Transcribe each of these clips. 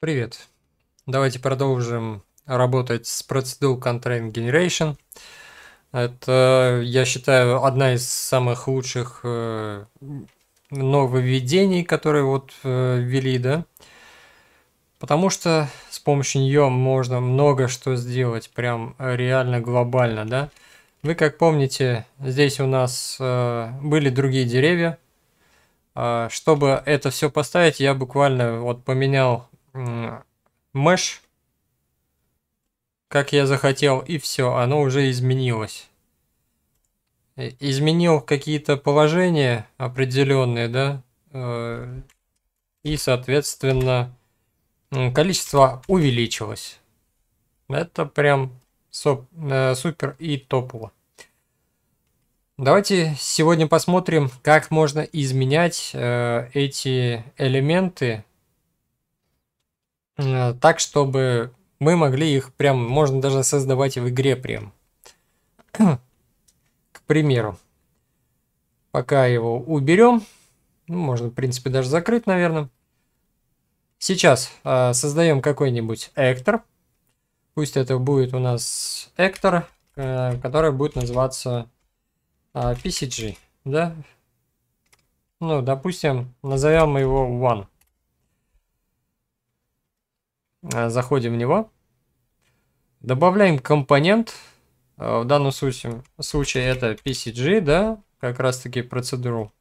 Привет. Давайте продолжим работать с Procedure Constraint Generation. Это, я считаю, одна из самых лучших э, нововведений, которые вот э, да? Потому что с помощью нее можно много что сделать, прям реально глобально, да? Вы как помните, здесь у нас э, были другие деревья. А, чтобы это все поставить, я буквально вот поменял mesh, как я захотел, и все, оно уже изменилось. Э, изменил какие-то положения определенные, да, э, и, соответственно, количество увеличилось. Это прям соп, э, супер и топово. Давайте сегодня посмотрим, как можно изменять эти элементы Э, так, чтобы мы могли их прям, можно даже создавать в игре прям. К примеру, пока его уберем, ну, можно, в принципе, даже закрыть, наверное. Сейчас э, создаем какой-нибудь эктор. Пусть это будет у нас эктор, э, который будет называться э, PCG, да? Ну, допустим, назовем его one. Э, заходим в него. Добавляем компонент. Э, в данном случае, случае это PCG, да, как раз таки процедуру.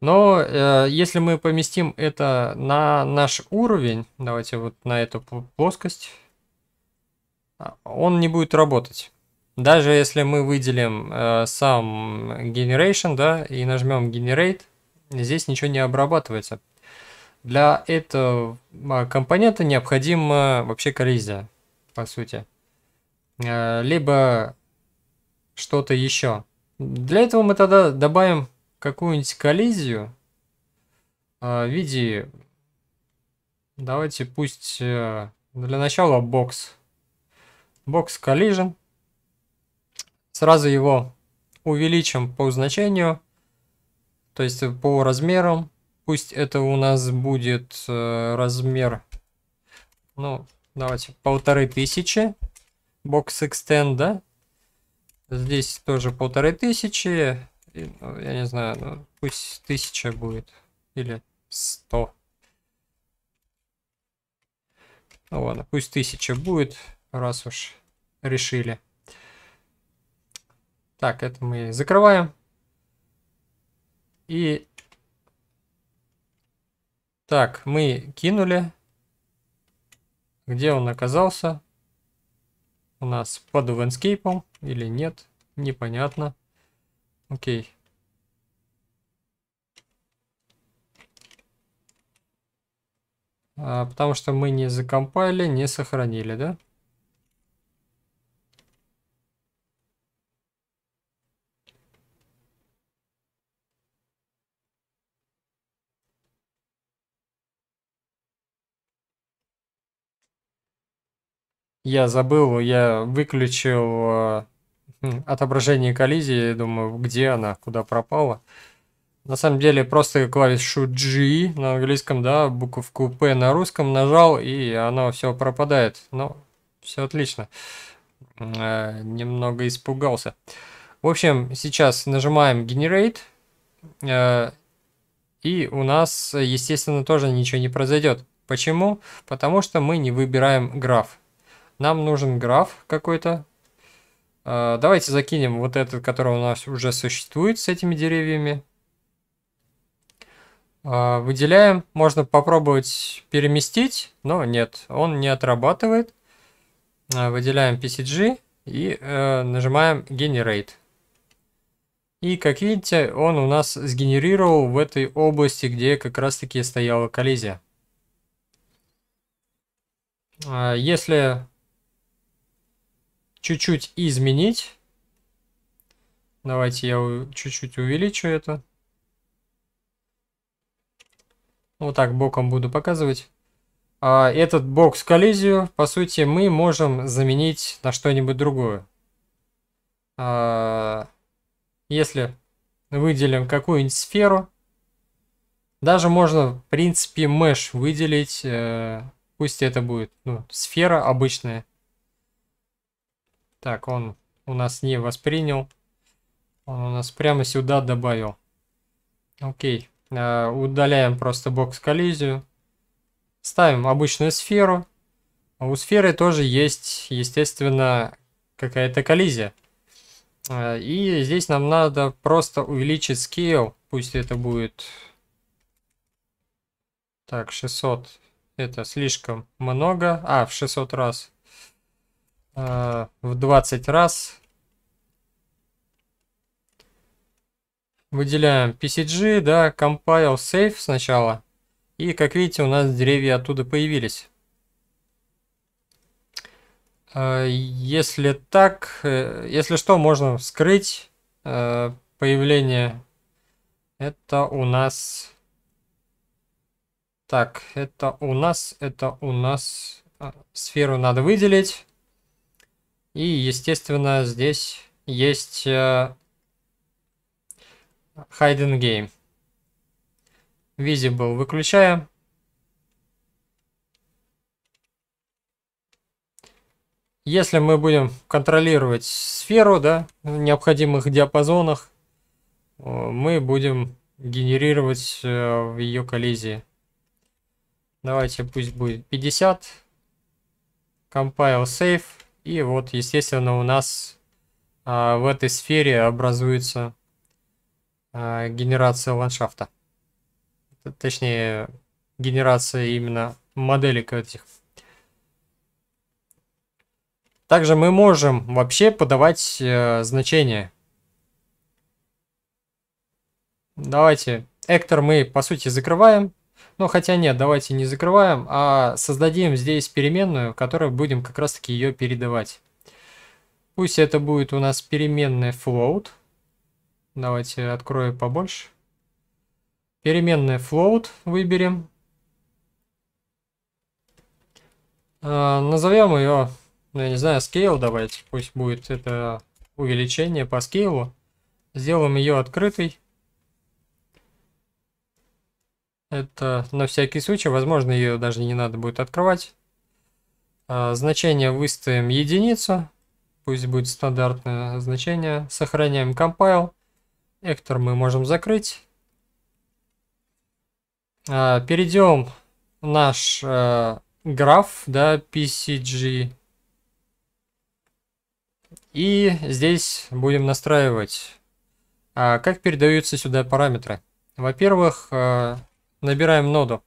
Но э, если мы поместим это на наш уровень, давайте вот на эту плоскость, а, он не будет работать. Даже если мы выделим э, сам generation, да, и нажмем generate, здесь ничего не обрабатывается. Для этого а, компонента необходима вообще коллизия, по сути. Э, либо что-то еще. Для этого мы тогда добавим какую-нибудь коллизию а, в виде... Давайте пусть э, для начала бокс. Бокс collision. Сразу его увеличим по значению, то есть по размерам Пусть это у нас будет э, размер, ну, давайте, полторы тысячи. Бокс Extend, да? Здесь тоже полторы тысячи. Ну, я не знаю, ну пусть тысяча будет. Или сто. Ну ладно, пусть тысяча будет, раз уж решили. Так, это мы закрываем. И так, мы кинули. Где он оказался? У нас под венскейпом или нет? Непонятно. Окей. А, потому что мы не закомпайли, не сохранили, да? Я забыл, я выключил э, хм, отображение коллизии, думаю, где она, куда пропала. На самом деле просто клавишу G на английском, да, буковку P на русском нажал, и она все пропадает. Но ну, все отлично. Э, немного испугался. В общем, сейчас нажимаем Generate, э, и у нас, естественно, тоже ничего не произойдет. Почему? Потому что мы не выбираем граф. Нам нужен граф какой-то. А, давайте закинем вот этот, который у нас уже существует с этими деревьями. А, выделяем. Можно попробовать переместить, но нет, он не отрабатывает. А, выделяем PCG и э, нажимаем Generate. И, как видите, он у нас сгенерировал в этой области, где как раз-таки стояла коллизия. Если чуть-чуть изменить. Давайте я чуть-чуть увеличу это. Вот так боком буду показывать. А этот бок с коллизию, по сути, мы можем заменить на что-нибудь другое. А, если выделим какую-нибудь сферу, даже можно, в принципе, mesh выделить. Э, пусть это будет ну, сфера обычная. Так, он у нас не воспринял. Он у нас прямо сюда добавил. Окей. Э, удаляем просто бокс-коллизию. Ставим обычную сферу. А у сферы тоже есть, естественно, какая-то коллизия. Э, и здесь нам надо просто увеличить scale. Пусть это будет... Так, 600. Это слишком много. А, в 600 раз. А, в 20 раз. Выделяем PCG, да, compile save сначала. И как видите, у нас деревья оттуда появились. А, если так, э, если что, можно вскрыть э, появление. Это у нас... Так, это у нас, это у нас... А, сферу надо выделить. И, естественно, здесь есть э, Hidden Game. Visible выключаем. Если мы будем контролировать сферу, да, в необходимых диапазонах, э, мы будем генерировать э, в ее коллизии. Давайте пусть будет 50. Compile Save. И вот, естественно, у нас а, в этой сфере образуется а, генерация ландшафта. Точнее, генерация именно моделек этих. Также мы можем вообще подавать э, значения. Давайте. Эктор мы, по сути, закрываем. Ну, хотя нет, давайте не закрываем, а создадим здесь переменную, которой будем как раз-таки ее передавать. Пусть это будет у нас переменная float. Давайте открою побольше. Переменная float выберем. А, назовем ее, ну, я не знаю, scale давайте. Пусть будет это увеличение по скейлу. Сделаем ее открытой. Это на всякий случай, возможно, ее даже не надо будет открывать. А, значение выставим единицу, пусть будет стандартное значение. Сохраняем compile. Эктор мы можем закрыть. А, перейдем в наш э, граф, да, PCG. И здесь будем настраивать, а, как передаются сюда параметры. Во-первых, э, Набираем ноду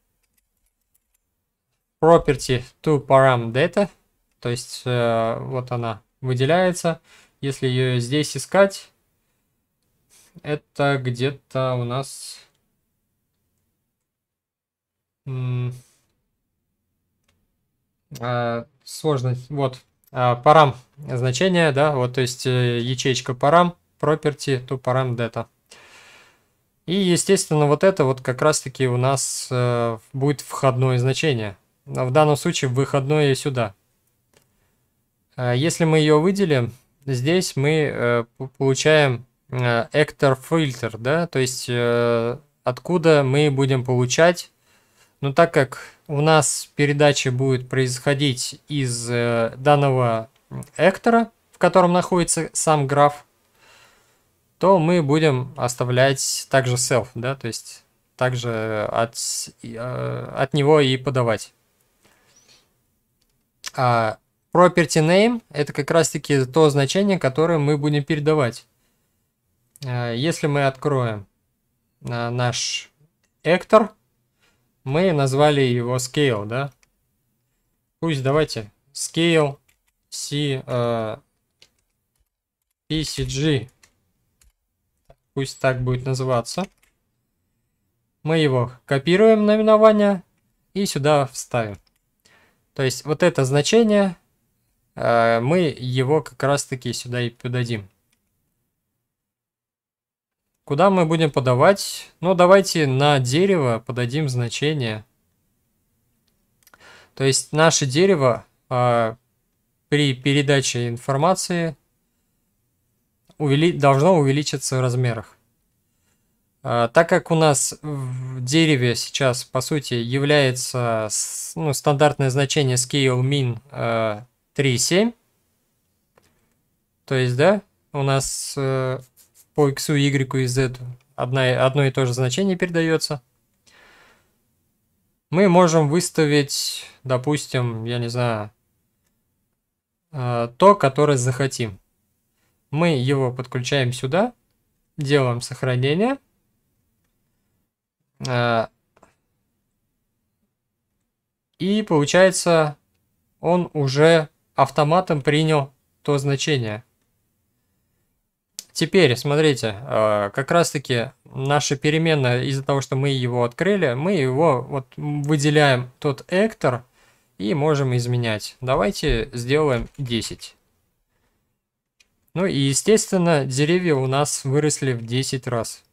property to param data, то есть э, вот она выделяется. Если ее здесь искать, это где-то у нас... Э, сложно, вот, э, значение, да, вот, то есть э, ячейка парам, property to param data. И, естественно, вот это вот как раз-таки у нас э, будет входное значение. А в данном случае выходное сюда. Э, если мы ее выделим, здесь мы э, получаем э, actor filter, да, то есть э, откуда мы будем получать. Но ну, так как у нас передача будет происходить из э, данного эктора, в котором находится сам граф, то мы будем оставлять также self, да, то есть также от, э, от него и подавать. А property name – это как раз-таки то значение, которое мы будем передавать. Э, если мы откроем э, наш Эктор, мы назвали его scale, да? Пусть давайте scale C, э, PCG пусть так будет называться. Мы его копируем наименование и сюда вставим. То есть вот это значение, э, мы его как раз таки сюда и подадим. Куда мы будем подавать? Ну, давайте на дерево подадим значение. То есть наше дерево э, при передаче информации увели... должно увеличиться в размерах. А, так как у нас в дереве сейчас, по сути, является ну, стандартное значение scale min э, а, 3,7, то есть, да, у нас э, по x, y и z одна, одно и то же значение передается, мы можем выставить, допустим, я не знаю, а, то, которое захотим. Мы его подключаем сюда, делаем сохранение. Э, и получается, он уже автоматом принял то значение. Теперь, смотрите, э, как раз таки наша переменная, из-за того, что мы его открыли, мы его вот выделяем тот эктор и можем изменять. Давайте сделаем 10. Ну и естественно деревья у нас выросли в 10 раз.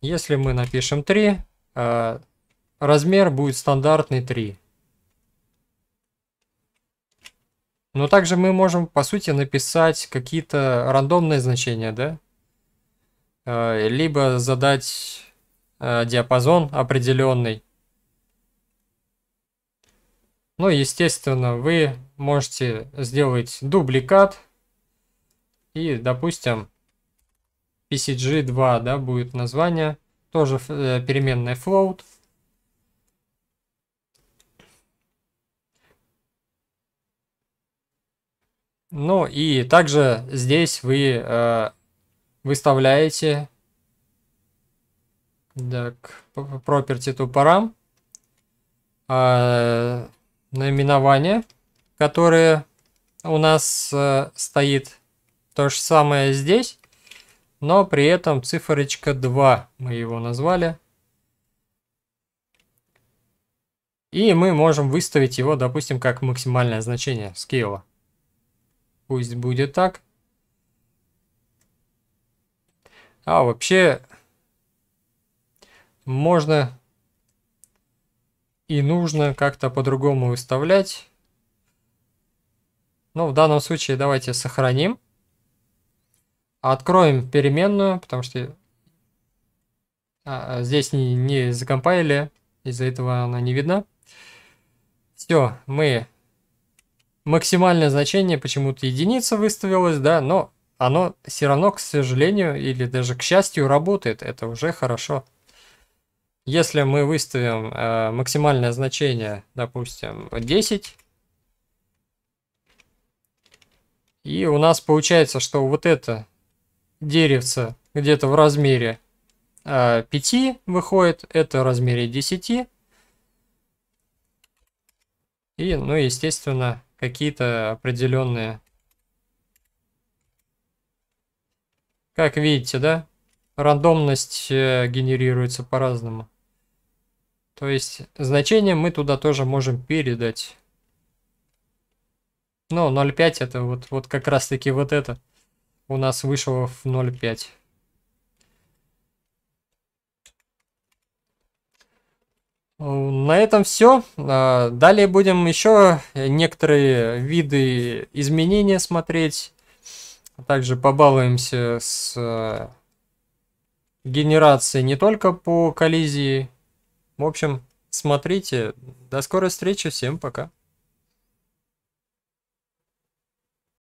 Если мы напишем 3, а, размер будет стандартный 3. Но также мы можем, по сути, написать какие-то рандомные значения, да? А, либо задать а, диапазон определенный. Ну, естественно, вы можете сделать дубликат и, допустим, PCG2, да, будет название. Тоже э, переменная float. Ну и также здесь вы э, выставляете так, property to param э, наименование, которое у нас э, стоит то же самое здесь, но при этом циферочка 2 мы его назвали. И мы можем выставить его, допустим, как максимальное значение скейла. Пусть будет так. А вообще можно и нужно как-то по-другому выставлять. Но в данном случае давайте сохраним. Откроем переменную, потому что а, здесь не, не закомпайлили, из-за этого она не видна. Все, мы максимальное значение почему-то единица выставилась, да, но оно все равно, к сожалению, или даже к счастью, работает. Это уже хорошо. Если мы выставим э, максимальное значение, допустим, 10, и у нас получается, что вот это деревца где-то в размере э, а, 5 выходит, это в размере 10. И, ну, естественно, какие-то определенные... Как видите, да? Рандомность э, генерируется по-разному. То есть значение мы туда тоже можем передать. Ну, 0,5 это вот, вот как раз таки вот это у нас вышло в 0,5. На этом все. А, далее будем еще некоторые виды изменения смотреть. Также побалуемся с э, генерацией не только по коллизии. В общем, смотрите. До скорой встречи. Всем пока.